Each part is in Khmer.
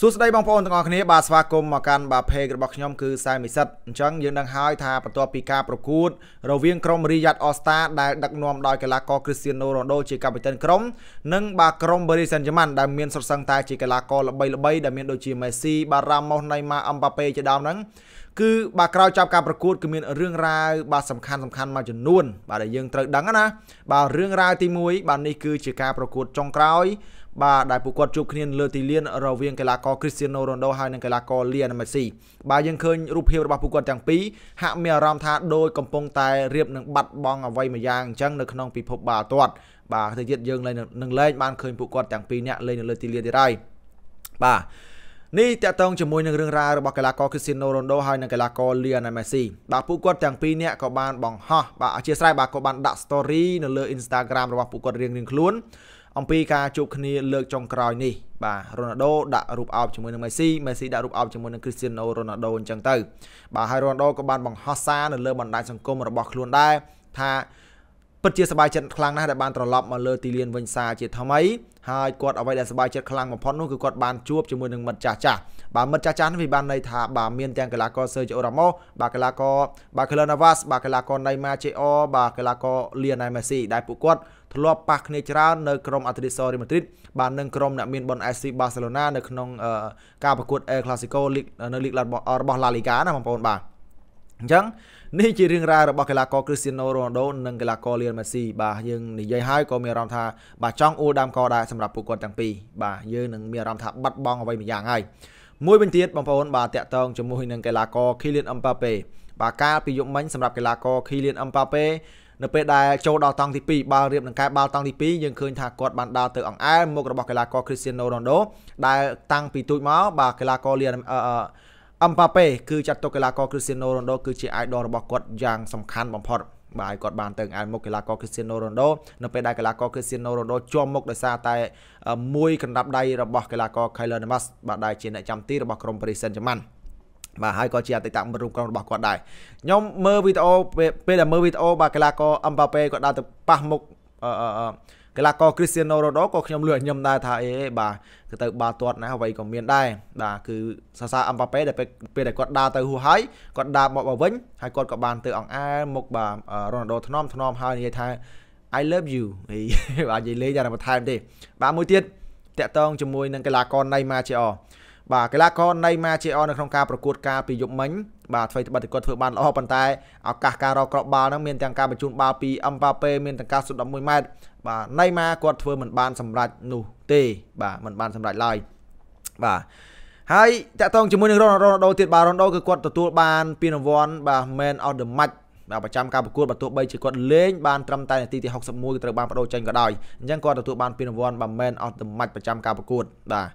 សួស្តីបងប្អូនទាំងអស់គ្នាបាទស្វាគមន៍មកកាន់បាទ page របស់ខ្ញុំគឺសែមិសិទ្ធអញ្ចឹងយើងនឹងហើយថាបន្ទាប់ពីការប្រកួតរវាងក្រុម Riyadh All Stars ដែលដឹកនាំដោយកីឡាករ Cristiano Ronaldo ជាកាពីតិនក្រុមនិងបាទក្រុម Paris Saint-Germain ដែលមានសុទ្ធសឹងតែជាកីឡាករល្បីៗដែលមានដូចជា Messi, Ramos, Neymar, Mbappe ជាដើមហ្នឹងគឺបាទក្រោយចប់ការប្រកួតគឺមានរឿងរ៉ាវបាទសំខាន់សំខាន់មួយចំនួនបាទដែលយើងត្រូវដឹងណាបាទរឿងរ៉ាវទី1បាទនេះគឺជាការប្រកួតចុងក្រោយបាទដែលពួកគាត់ជួបគ្នាលើទីលានរវាងកីឡាករ Cristiano Ronaldo ហើយនិងកីឡាករ Lionel Messi បាទយើងឃើញរូបភាពរបស់ពួកគាត់ទាំងពីរហាក់មានអារម្មណ៍ថាដូចកំពុងតែរៀបនឹងបាត់បង់អ្វីមួយយ៉ាងអញ្ចឹងនៅក្នុងពិភពបាល់ទាត់ បាទទៅទៀតយើងនឹងលេងបានឃើញពួកគាត់ទាំងពីរនាក់លេងនៅលើទីលានទៀតហើយបាទនេះតាក់ទងជាមួយនឹងរឿងរ៉ាវរបស់កីឡាករ Cristiano Ronaldo ហើយនិងកីឡាករ Lionel Messi បាទពួកគាត់ទាំងពីរនាក់ក៏បានបង្ហោះបាទអធិស្ស្រ័យបាទក៏បានដាក់ story នៅលើ Instagram របស់ពួកគាត់រៀងៗខ្លួនអំពីការជួបគ្នាលើកចុងក្រោយនេះបាទរ៉ូណាល់ដូដាក់រូបអោបជាមួយនឹងមេស៊ីមេស៊ីដាក់រូបអោបជាមួយនឹងគ្រីស្ទីណូរ៉ូណាល់ដូអញ្ចឹងទៅ បាទហើយរ៉ូណាល់ដូក៏បានបង្ហោះសារនៅលើ បណ្ដាញសង្គមរបស់ខ្លួនដែរថាពិតជាសប្បាយចិត្តខ្លាំងណាស់ដែលបានត្រឡប់មកលើទីលានវិញសាជាថ្មីហើយគាត់អ្វីដែលសប្បាយចិត្តខ្លាំងបំផុតនោះគឺគាត់បានជួបជាមួយនឹងមិត្តចាស់ចាស់បាទមិត្តចាស់ចាស់នេះវាបានន័យថាបាទមានទាំងកីឡាករ Sergio Ramos បាទកីឡាករបាទ Kylian Navas បាទកីឡាករ Neymar Jr បាទកីឡាករ Lionel Messi ដែលពួកគាត់ធ្លាប់ប៉ះគ្នាច្រើននៅក្រុម Atletico Real Madrid បាទនិងក្រុមអ្នកមានប៉ុន FC Barcelona នៅក្នុង ការប្រកួត El Clasico League នៅ League របស់ La Liga ណាបងប្អូនបាទអញ្ចឹងនេះជារឿងរ៉ាវរបស់កីឡាករ Cristiano Ronaldo និងកីឡាករ Lionel Messi បាទយើងនិយាយហើយក៏មានអារម្មណ៍ថាបាទចង់អួលដើមកដែរសម្រាប់ពួកគាត់ទាំងពីរបាទយើងនឹងមានអារម្មណ៍ថាបាត់បង់អ្វីមួយយ៉ាងហើយមួយវិញទៀតបងប្អូនបាទតាក់ទងជាមួយនឹងកីឡាករ Kylian Mbappe បាទកាលពីយប់មិញសម្រាប់កីឡាករ Kylian Mbappe នៅពេលដែលចូលដល់តង់ទី2បាល់រៀបនឹងកែបាល់តង់ទី2យើងឃើញថាគាត់បានដើរទៅអង្អែលមុខរបស់កីឡាករ Cristiano Ronaldo ដែលតាំងពីទូចមកបាទកីឡាករ Lionel អឹមប៉ាប៉េគឺចាត់ទុកកីឡាករគ្រីស្ទីណូរ៉ូណាល់ដូគឺជា idol របស់គាត់យ៉ាងសំខាន់បំផុតបាទគាត់បានទៅអែនមុខកីឡាករ Cristiano Ronaldo នៅពេលដែលកីឡាករ Cristiano Ronaldo ជាប់មុខដោយសារតែមួយកណ្ដាប់ដៃរបស់កីឡាករ Kylian Mbappé បាទដែលជាអ្នកចាំទីរបស់ក្រុម Paris Saint-Germain បាទហើយក៏ជាអតីតមិត្តរួមក្រុមរបស់គាត់ដែរខ្ញុំមើលវីដេអូពេលដែលមើលវីដេអូបាទកីឡាករ Mbappé គាត់ដើរទៅប៉ះមុខកីឡាករគ្រីស្ទីណូរ៉ូដូក៏ខ្ញុំលឺញឹមដែរថាអេបាទគឺទៅបាល់ទាត់ណាអ្វីក៏មានដែរបាទគឺសាសាអឹមប៉ាប៉េដែលពេលដែលគាត់ដើរទៅហួសហើយគាត់ដើរមកមកវិញ ហើយគាត់ក៏បានទៅអង្អែលមុខបាទរ៉ូណាល់ដូធ្នំធ្នំហើយនិយាយថា I love you ហីបាទនិយាយលេងតែបន្ថែមទេបាទមួយទៀតតកតងជាមួយនឹងកីឡាករណៃម៉ាជាអបាទកីឡាករនៃ MGR នៅក្នុងការប្រកួតការពីយប់មិញបាទអ្វីត្បិតតែគាត់ធ្វើបានល្អប៉ុន្តែឱកាសការរកគ្រាប់បាល់ហ្នឹងមានទាំងការបញ្ជូនបាល់ពី Mbappe មានទាំងការសុត11ម៉ែត្របាទ Neymar គាត់ធ្វើមិនបានសម្រេចនោះទេបាទមិនបានសម្រេចឡើយបាទហើយតាក់ទងជាមួយនឹងរ៉ូណាល់ដូទៀតបាទរ៉ូណាល់ដូគឺគាត់ទទួលបានពានរង្វាន់បាទ Man of the Match បាទប្រចាំការប្រកួតបើទោះបីជាគាត់លេងបាន ត្រឹមតែនាទីទី61គឺត្រូវបានបដូរចេញក៏ដោយអញ្ចឹងគាត់ទទួលបានពានរង្វាន់បាទ Man of the Match ប្រចាំការប្រកួតបាទ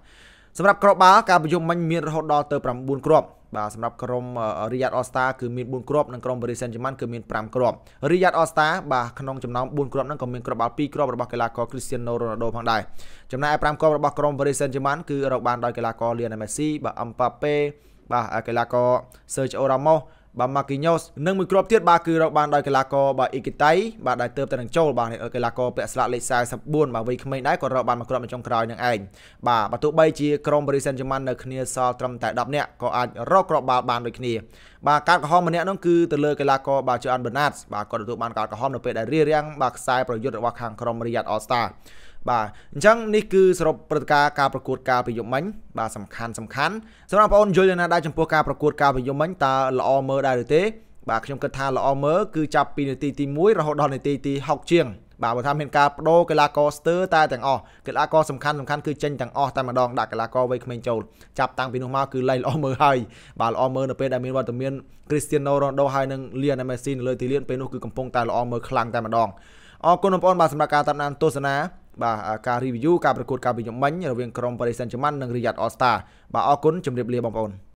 សម្រាប់ក្របបាល់ការប្រយុទ្ធមិញមានរហូតដល់ទៅ9គ្រាប់បាទសម្រាប់ក្រុម Riyadh All Star គឺមាន4គ្រាប់និងក្រុម Paris Saint-Germain គឺមាន5គ្រាប់ Riyadh All Star បាទក្នុងចំណោម4គ្រាប់ហ្នឹងក៏មានគ្រាប់បាល់2គ្រាប់របស់កីឡាករ Cristiano Ronaldo ផងដែរចំណែកឯ5គ្រាប់របស់ក្រុម Paris Saint-Germain គឺរកបានដោយកីឡាករ Lionel Messi បាទ Mbappe បាទកីឡាករ Sergio Ramos បាទ Marquinhos និងមួយគ្រាប់ទៀតបាទគឺរកបានដោយកីឡាករបាទ Ikitai បាទដែលទៅទៅនឹងចូលបាទកីឡាករពាក់ស្លាកលេខ44បាទវ័យក្មេងដែរក៏រកបានមួយគ្រាប់នៅចុងក្រោយនឹងឯងបាទបើទោះបីជាក្រុម Paris Saint-Germain នៅគ្នាសល់ត្រឹមតែ10នាក់ក៏អាចរកគ្រាប់បាល់បានដូចគ្នាបាទការកំហំម្នាក់នោះគឺទៅលើកីឡាករបាទ Joan Bernat បាទគាត់ទទួលបានការកំហំនៅពេលដែលរៀបរៀងបាទខ្សែប្រយុទ្ធរបស់ខាងក្រុម Riyadh All Star បាទអញ្ចឹងនេះគឺសរុបព្រឹត្តិការណ៍ការប្រកួតការប្រយុទ្ធមិញបាទសំខាន់សំខាន់សម្រាប់បងប្អូនយល់យ៉ាងណាដែរចំពោះការប្រកួតការប្រយុទ្ធមិញតើល្អមើលដែរឬទេបាទខ្ញុំគិតថាល្អមើលគឺចាប់ពីនាទីទី1រហូតដល់នាទីទី6ជាងបាទបើថាមានការបដូរកីឡាករស្ទើរតែទាំងអស់កីឡាករសំខាន់សំខាន់គឺចេញទាំងអស់តែម្ដងដាក់កីឡាករវ័យក្មេងចូលចាប់តាំងពីនោះមកគឺឡៃល្អមើលហើយបាទល្អមើលនៅពេលដែលមានវត្តមាន Cristiano Ronaldo ហើយនិង Lionel Messi នៅលើទីលានពេលនោះគឺកំពុងតែល្អមើលខ្លាំងតែម្ដងអរគុណបងប្អូនបាទសម្រាប់ការតាមដានទស្សនាបាទការ review ការប្រកួតការវិញ្ញាមិញរវាងក្រុម Paris Saint-Germain និង Riyadh All Star បាទអរគុណជម្រាបលាបងប្អូន